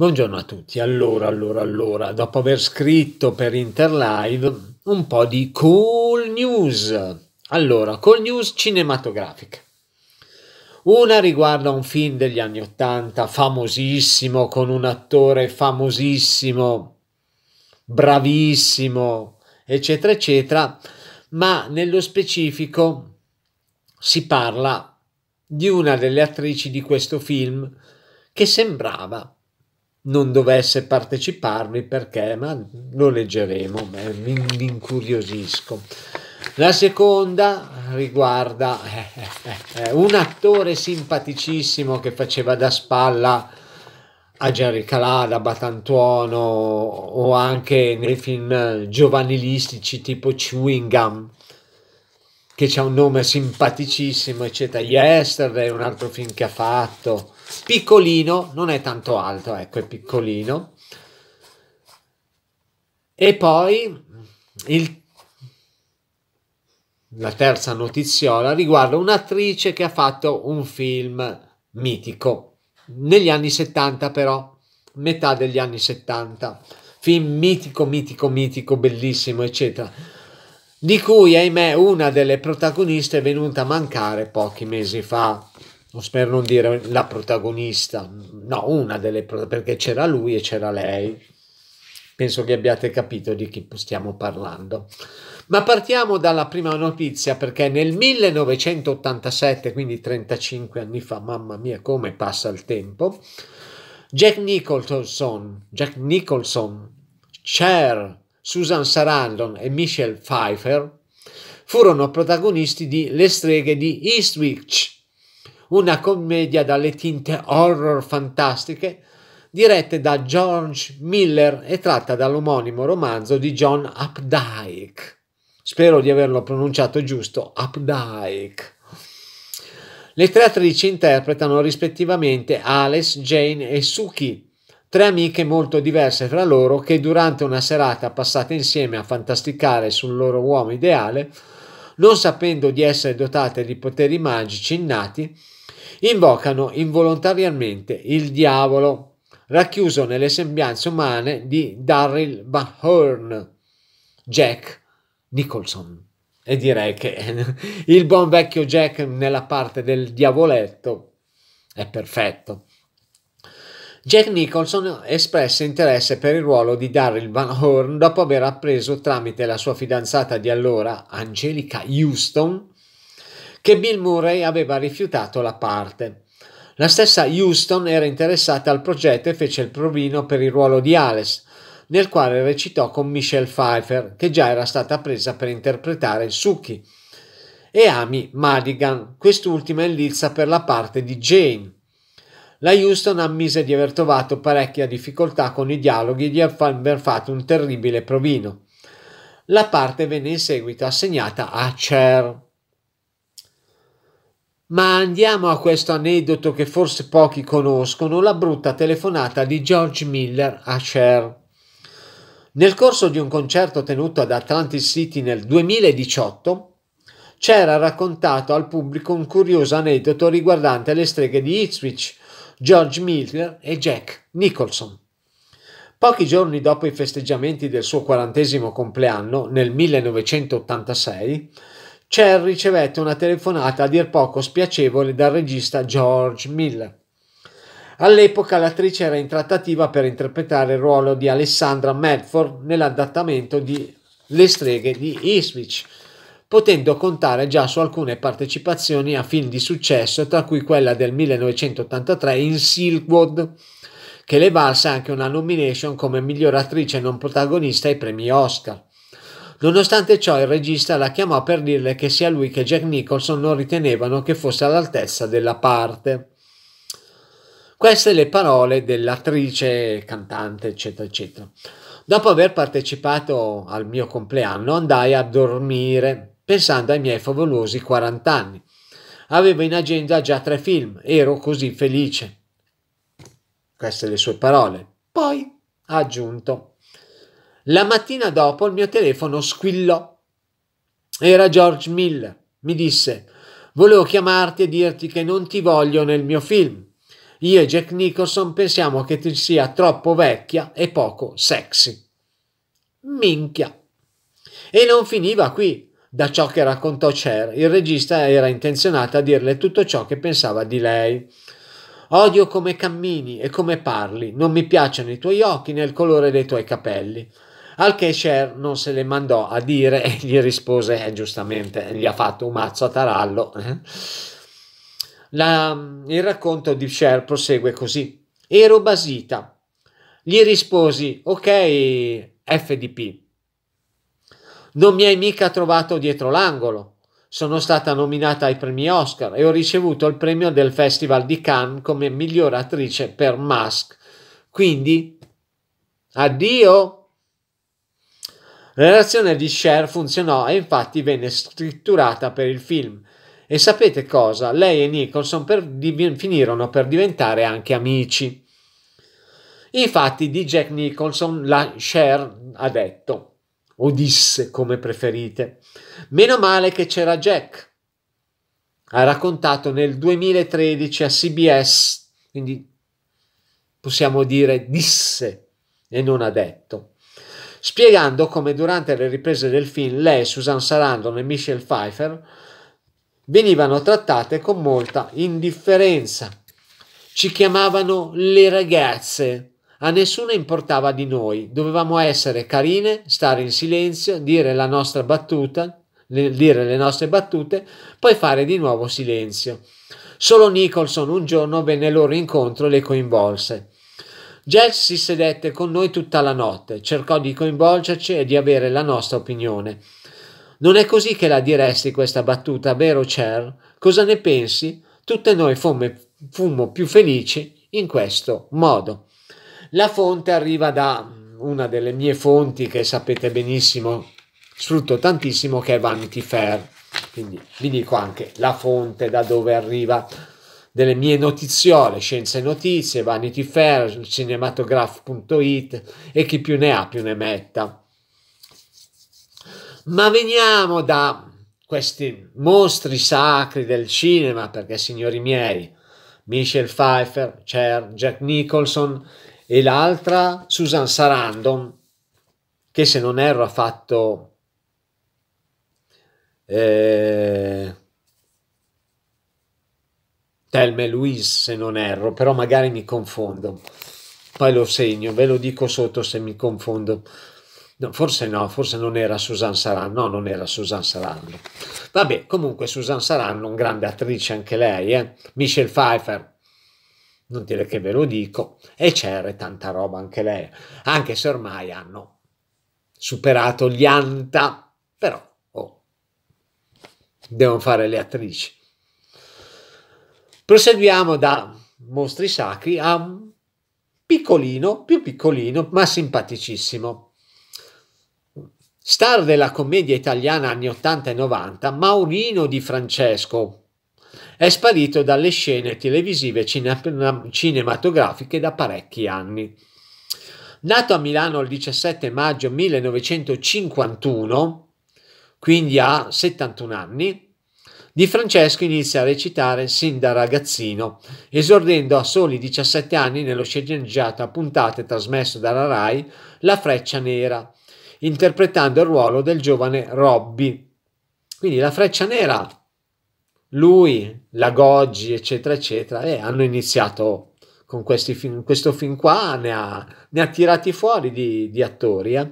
Buongiorno a tutti. Allora, allora, allora, dopo aver scritto per Interlive un po' di cool news. Allora, cool news cinematografiche. Una riguarda un film degli anni Ottanta, famosissimo, con un attore famosissimo, bravissimo, eccetera, eccetera, ma nello specifico si parla di una delle attrici di questo film che sembrava non dovesse parteciparvi perché, ma lo leggeremo, eh, mi, mi incuriosisco. La seconda riguarda eh, eh, eh, un attore simpaticissimo che faceva da spalla a Jerry Calada, Batantuono o anche nei film giovanilistici tipo Chewing Gum che c'ha un nome simpaticissimo eccetera. Yesterday è un altro film che ha fatto piccolino, non è tanto alto, ecco, è piccolino. E poi il, la terza notiziola riguarda un'attrice che ha fatto un film mitico, negli anni 70 però, metà degli anni 70, film mitico, mitico, mitico, bellissimo, eccetera di cui ahimè una delle protagoniste è venuta a mancare pochi mesi fa non per non dire la protagonista, no, una delle protagoniste, perché c'era lui e c'era lei. Penso che abbiate capito di chi stiamo parlando. Ma partiamo dalla prima notizia perché nel 1987, quindi 35 anni fa, mamma mia come passa il tempo, Jack Nicholson, Jack Nicholson, Cher, Susan Sarandon e Michelle Pfeiffer furono protagonisti di Le streghe di Eastwich una commedia dalle tinte horror fantastiche dirette da George Miller e tratta dall'omonimo romanzo di John Updike. Spero di averlo pronunciato giusto, Updike. Le tre attrici interpretano rispettivamente Alice, Jane e Suki, tre amiche molto diverse fra loro che durante una serata passata insieme a fantasticare sul loro uomo ideale non sapendo di essere dotate di poteri magici innati, invocano involontariamente il diavolo, racchiuso nelle sembianze umane di Darryl Bahorn, Jack Nicholson. E direi che il buon vecchio Jack nella parte del diavoletto è perfetto. Jack Nicholson espresse interesse per il ruolo di Daryl Van Horn dopo aver appreso tramite la sua fidanzata di allora, Angelica Houston, che Bill Murray aveva rifiutato la parte. La stessa Houston era interessata al progetto e fece il provino per il ruolo di Alice, nel quale recitò con Michelle Pfeiffer, che già era stata presa per interpretare Suki, e Amy Madigan, quest'ultima in lizza per la parte di Jane la Houston ammise di aver trovato parecchia difficoltà con i dialoghi e di aver fatto un terribile provino. La parte venne in seguito assegnata a Cher. Ma andiamo a questo aneddoto che forse pochi conoscono, la brutta telefonata di George Miller a Cher. Nel corso di un concerto tenuto ad Atlantic City nel 2018, Cher ha raccontato al pubblico un curioso aneddoto riguardante le streghe di Ipswich, George Miller e Jack Nicholson. Pochi giorni dopo i festeggiamenti del suo quarantesimo compleanno, nel 1986, Cher ricevette una telefonata a dir poco spiacevole dal regista George Miller. All'epoca l'attrice era in trattativa per interpretare il ruolo di Alessandra Medford nell'adattamento di Le streghe di Ipswich potendo contare già su alcune partecipazioni a film di successo, tra cui quella del 1983 in Silkwood, che le valse anche una nomination come miglior attrice non protagonista ai premi Oscar. Nonostante ciò il regista la chiamò per dirle che sia lui che Jack Nicholson non ritenevano che fosse all'altezza della parte. Queste le parole dell'attrice, cantante, eccetera, eccetera. Dopo aver partecipato al mio compleanno andai a dormire pensando ai miei favolosi 40 anni. Avevo in agenda già tre film, ero così felice. Queste le sue parole. Poi ha aggiunto. La mattina dopo il mio telefono squillò. Era George Miller. Mi disse, volevo chiamarti e dirti che non ti voglio nel mio film. Io e Jack Nicholson pensiamo che ti sia troppo vecchia e poco sexy. Minchia. E non finiva qui. Da ciò che raccontò Cher, il regista era intenzionato a dirle tutto ciò che pensava di lei. Odio come cammini e come parli, non mi piacciono i tuoi occhi né il colore dei tuoi capelli. Al che Cher non se le mandò a dire e gli rispose eh, giustamente, gli ha fatto un mazzo a tarallo. Eh? La, il racconto di Cher prosegue così. Ero basita. Gli risposi, ok FDP, non mi hai mica trovato dietro l'angolo. Sono stata nominata ai premi Oscar e ho ricevuto il premio del Festival di Cannes come miglior attrice per Mask. Quindi, addio! La relazione di Cher funzionò e infatti venne scritturata per il film. E sapete cosa? Lei e Nicholson per div- finirono per diventare anche amici. Infatti di Jack Nicholson la Cher ha detto o disse come preferite. Meno male che c'era Jack. Ha raccontato nel 2013 a CBS, quindi possiamo dire disse e non ha detto, spiegando come durante le riprese del film lei, Susan Sarandon e Michelle Pfeiffer venivano trattate con molta indifferenza. Ci chiamavano le ragazze, a nessuno importava di noi, dovevamo essere carine, stare in silenzio, dire la nostra battuta, le, dire le nostre battute, poi fare di nuovo silenzio. Solo Nicholson un giorno venne loro incontro e le coinvolse. Jess si sedette con noi tutta la notte, cercò di coinvolgerci e di avere la nostra opinione. Non è così che la diresti questa battuta, vero Cher? Cosa ne pensi? Tutte noi fumme, fummo più felici in questo modo. La fonte arriva da una delle mie fonti che sapete benissimo, sfrutto tantissimo, che è Vanity Fair. Quindi vi dico anche la fonte da dove arriva delle mie notiziole, Scienze e Notizie, Vanity Fair, cinematograph.it e chi più ne ha più ne metta. Ma veniamo da questi mostri sacri del cinema, perché signori miei, Michel Pfeiffer, Cher, Jack Nicholson e l'altra Susan Sarandon, che se non erro ha fatto eh, Telme Louise, se non erro, però magari mi confondo. Poi lo segno, ve lo dico sotto se mi confondo. No, forse no, forse non era Susan Sarandon, no, non era Susan Sarandon. Vabbè, comunque Susan Sarandon, grande attrice anche lei, eh? Michelle Pfeiffer, non dire che ve lo dico, e c'era tanta roba anche lei, anche se ormai hanno superato gli anta, però oh, devono fare le attrici. Proseguiamo da mostri sacri a un piccolino, più piccolino, ma simpaticissimo. Star della commedia italiana anni 80 e 90, Maurino di Francesco, è sparito dalle scene televisive cine- cinematografiche da parecchi anni. Nato a Milano il 17 maggio 1951, quindi a 71 anni, Di Francesco inizia a recitare sin da ragazzino, esordendo a soli 17 anni nello sceneggiato a puntate trasmesso dalla RAI La Freccia Nera, interpretando il ruolo del giovane Robby. Quindi La Freccia Nera lui, la Goggi, eccetera, eccetera, e hanno iniziato con questi film, questo film qua, ne ha, ne ha tirati fuori di, di attori. Eh.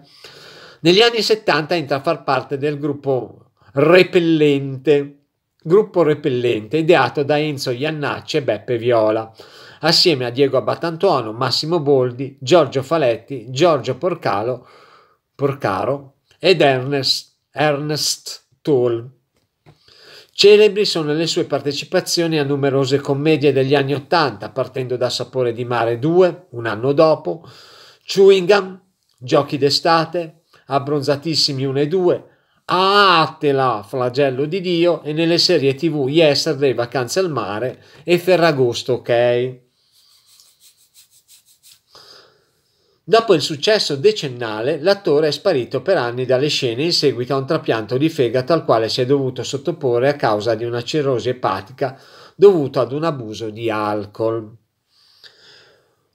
Negli anni 70 entra a far parte del gruppo Repellente, gruppo Repellente, ideato da Enzo Iannacci e Beppe Viola, assieme a Diego Abbattantuono, Massimo Boldi, Giorgio Faletti, Giorgio Porcalo, Porcaro ed Ernest, Ernest Toll. Celebri sono le sue partecipazioni a numerose commedie degli anni Ottanta, partendo da Sapore di mare 2, un anno dopo, Chewing Gum, Giochi d'estate, Abbronzatissimi 1 e 2, Atela, Flagello di Dio e nelle serie tv Yesterday, Vacanze al mare e Ferragosto, ok? Dopo il successo decennale, l'attore è sparito per anni dalle scene in seguito a un trapianto di fegato al quale si è dovuto sottoporre a causa di una cirrosi epatica dovuta ad un abuso di alcol.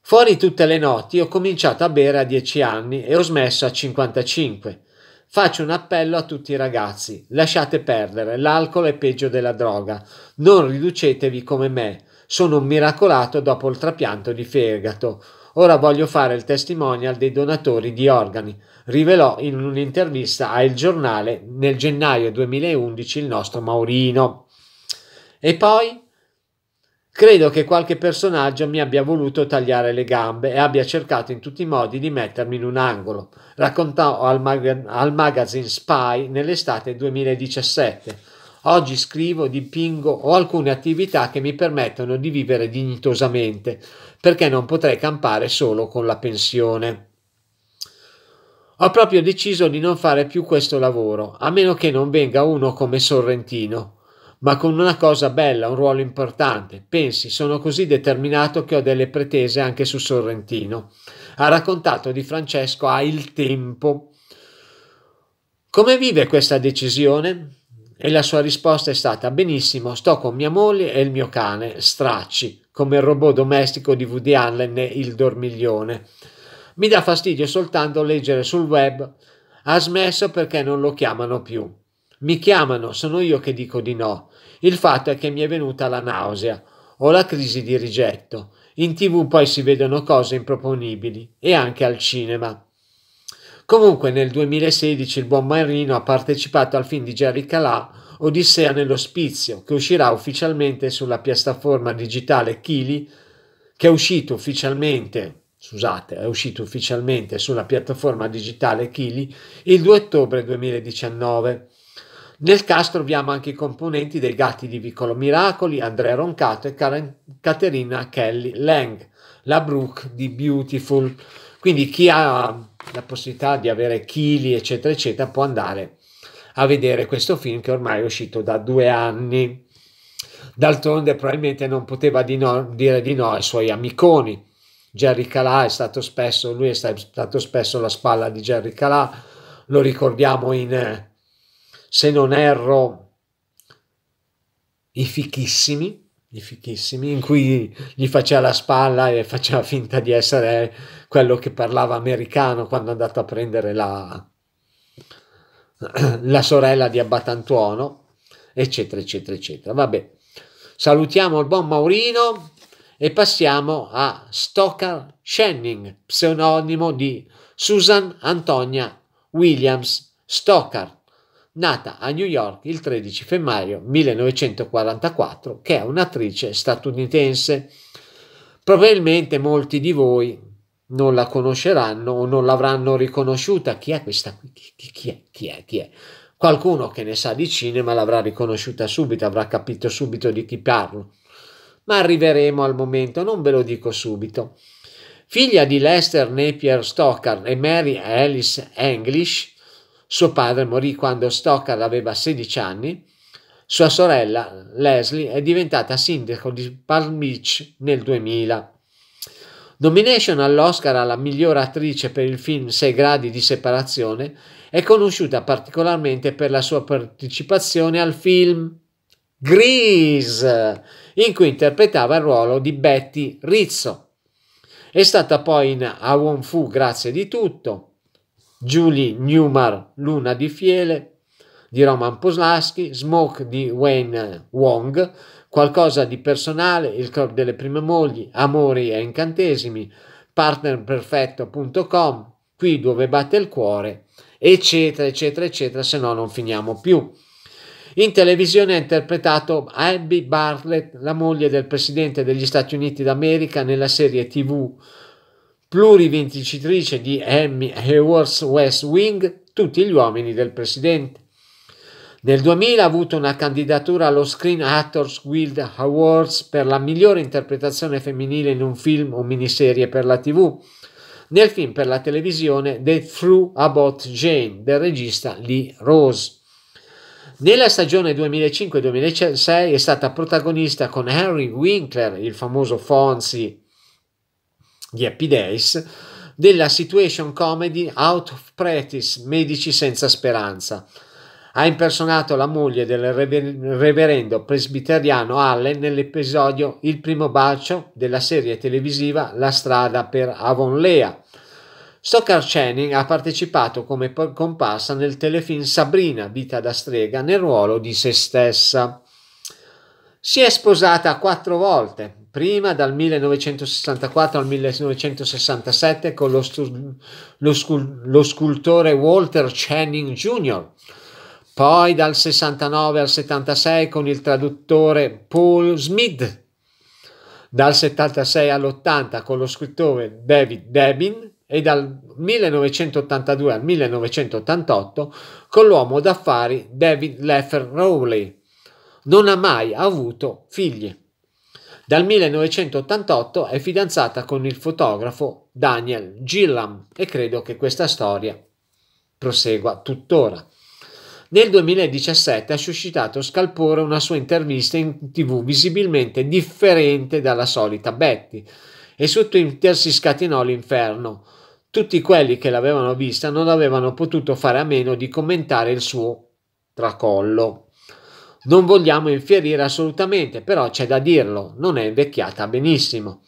Fuori tutte le notti ho cominciato a bere a 10 anni e ho smesso a 55. Faccio un appello a tutti i ragazzi, lasciate perdere, l'alcol è peggio della droga, non riducetevi come me, sono un miracolato dopo il trapianto di fegato Ora voglio fare il testimonial dei donatori di organi, rivelò in un'intervista a Il Giornale nel gennaio 2011 il nostro Maurino. E poi Credo che qualche personaggio mi abbia voluto tagliare le gambe e abbia cercato in tutti i modi di mettermi in un angolo, raccontò al, mag- al magazine Spy nell'estate 2017. Oggi scrivo, dipingo, o alcune attività che mi permettono di vivere dignitosamente perché non potrei campare solo con la pensione. Ho proprio deciso di non fare più questo lavoro, a meno che non venga uno come Sorrentino, ma con una cosa bella, un ruolo importante. Pensi, sono così determinato che ho delle pretese anche su Sorrentino. Ha raccontato di Francesco a Il Tempo. Come vive questa decisione? E la sua risposta è stata benissimo, sto con mia moglie e il mio cane, Stracci come il robot domestico di Woody Allen Il Dormiglione. Mi dà fastidio soltanto leggere sul web ha smesso perché non lo chiamano più. Mi chiamano, sono io che dico di no. Il fatto è che mi è venuta la nausea, o la crisi di rigetto. In tv poi si vedono cose improponibili e anche al cinema. Comunque nel 2016 il buon Marino ha partecipato al film di Jerry Calà Odissea nell'ospizio, che uscirà ufficialmente sulla piattaforma digitale Kili, che è uscito ufficialmente scusate, è uscito ufficialmente sulla piattaforma digitale Kili il 2 ottobre 2019. Nel cast troviamo anche i componenti dei Gatti di Vicolo Miracoli, Andrea Roncato e Karen, Caterina Kelly Lang, la Brooke di Beautiful. Quindi chi ha la possibilità di avere chili, eccetera, eccetera, può andare a vedere questo film che ormai è uscito da due anni. D'altronde probabilmente non poteva di no, dire di no ai suoi amiconi. Jerry Calà è stato spesso, lui è stato spesso la spalla di Jerry Calà, lo ricordiamo in, eh, se non erro, I Fichissimi, i Fichissimi, in cui gli faceva la spalla e faceva finta di essere quello che parlava americano quando è andato a prendere la, la sorella di Abbatantuono, eccetera, eccetera, eccetera. Vabbè, salutiamo il buon Maurino e passiamo a Stockard Shenning, pseudonimo di Susan Antonia Williams Stockard, nata a New York il 13 febbraio 1944, che è un'attrice statunitense. Probabilmente molti di voi non la conosceranno o non l'avranno riconosciuta. Chi è questa qui? Chi, chi, è? Chi è? Chi è? Qualcuno che ne sa di cinema l'avrà riconosciuta subito, avrà capito subito di chi parlo. Ma arriveremo al momento, non ve lo dico subito. Figlia di Lester Napier Stockard e Mary Alice English, suo padre morì quando Stockard aveva 16 anni. Sua sorella Leslie è diventata sindaco di Palm Beach nel 2000. Nomination all'Oscar alla miglior attrice per il film Sei gradi di separazione è conosciuta particolarmente per la sua partecipazione al film Grease, in cui interpretava il ruolo di Betty Rizzo. È stata poi in A Won Fu Grazie di tutto, Julie Newmar Luna di Fiele di Roman Poslaski, Smoke di Wayne Wong, qualcosa di personale, il club delle prime mogli, amori e incantesimi, partnerperfetto.com, qui dove batte il cuore, eccetera, eccetera, eccetera, se no non finiamo più. In televisione ha interpretato Abby Bartlett, la moglie del presidente degli Stati Uniti d'America, nella serie TV plurivincitrice di Emmy Awards West Wing, Tutti gli uomini del presidente. Nel 2000 ha avuto una candidatura allo Screen Actors Guild Awards per la migliore interpretazione femminile in un film o miniserie per la TV. Nel film per la televisione The True About Jane del regista Lee Rose. Nella stagione 2005-2006 è stata protagonista con Henry Winkler, il famoso Fonzie di Happy Days, della situation comedy Out of Practice, Medici senza speranza. Ha impersonato la moglie del reverendo presbiteriano Allen nell'episodio Il primo bacio della serie televisiva La strada per Avonlea. Stoker Channing ha partecipato come comparsa nel telefilm Sabrina, vita da strega, nel ruolo di se stessa. Si è sposata quattro volte, prima dal 1964 al 1967 con lo, lo, lo scultore Walter Channing Jr., poi dal 69 al 76 con il traduttore Paul Smith, dal 76 all'80 con lo scrittore David Debin e dal 1982 al 1988 con l'uomo d'affari David Leffer Rowley. Non ha mai avuto figli. Dal 1988 è fidanzata con il fotografo Daniel Gillam e credo che questa storia prosegua tuttora. Nel 2017 ha suscitato scalpore una sua intervista in tv visibilmente differente dalla solita Betty e su Twitter si scatenò l'inferno. Tutti quelli che l'avevano vista non avevano potuto fare a meno di commentare il suo tracollo. Non vogliamo infierire assolutamente, però c'è da dirlo, non è invecchiata benissimo.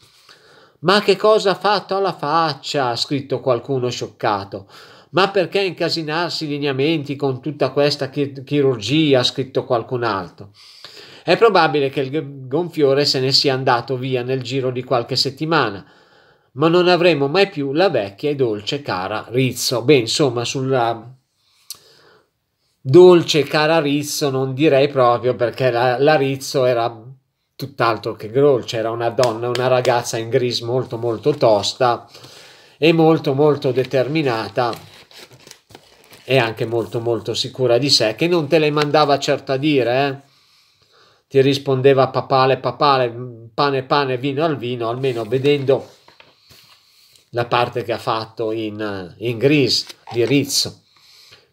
Ma che cosa ha fatto alla faccia? ha scritto qualcuno scioccato. Ma perché incasinarsi i lineamenti con tutta questa chi- chirurgia? ha scritto qualcun altro. È probabile che il gonfiore se ne sia andato via nel giro di qualche settimana, ma non avremo mai più la vecchia e dolce cara Rizzo. Beh, insomma, sulla dolce cara Rizzo non direi proprio perché la, la Rizzo era tutt'altro che dolce, era una donna, una ragazza in gris molto molto tosta e molto molto determinata e anche molto molto sicura di sé, che non te le mandava certo a dire, eh? ti rispondeva papale papale, pane pane, vino al vino, almeno vedendo la parte che ha fatto in, in Grease di Rizzo.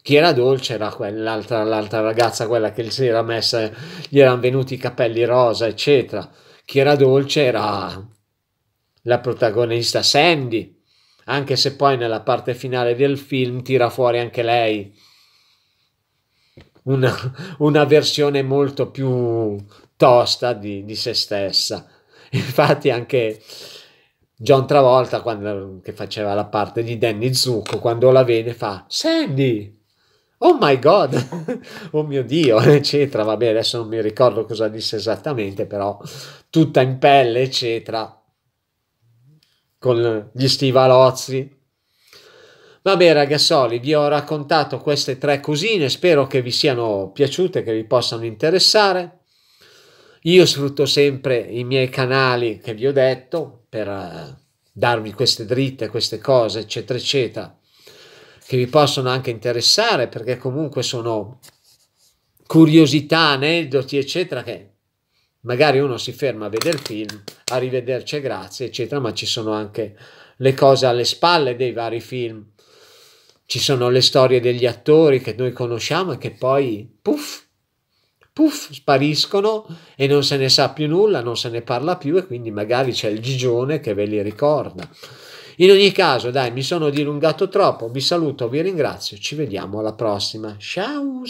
Chi era dolce era quell'altra l'altra ragazza, quella che si era messa, gli erano venuti i capelli rosa, eccetera. Chi era dolce era la protagonista Sandy, anche se poi nella parte finale del film tira fuori anche lei una, una versione molto più tosta di, di, se stessa. Infatti anche John Travolta, quando, che faceva la parte di Danny Zucco, quando la vede fa Sandy! Oh my god, oh mio dio, eccetera. Vabbè, adesso non mi ricordo cosa disse esattamente, però tutta in pelle, eccetera con gli stivalozzi. Vabbè ragazzoli, vi ho raccontato queste tre cosine, spero che vi siano piaciute, che vi possano interessare. Io sfrutto sempre i miei canali che vi ho detto per eh, darvi queste dritte, queste cose, eccetera, eccetera, che vi possono anche interessare perché comunque sono curiosità, aneddoti, eccetera, che magari uno si ferma a vedere il film, arrivederci, grazie, eccetera, ma ci sono anche le cose alle spalle dei vari film. Ci sono le storie degli attori che noi conosciamo e che poi, puff, puff, spariscono e non se ne sa più nulla, non se ne parla più e quindi magari c'è il gigione che ve li ricorda. In ogni caso, dai, mi sono dilungato troppo, vi saluto, vi ringrazio, ci vediamo alla prossima. Ciao!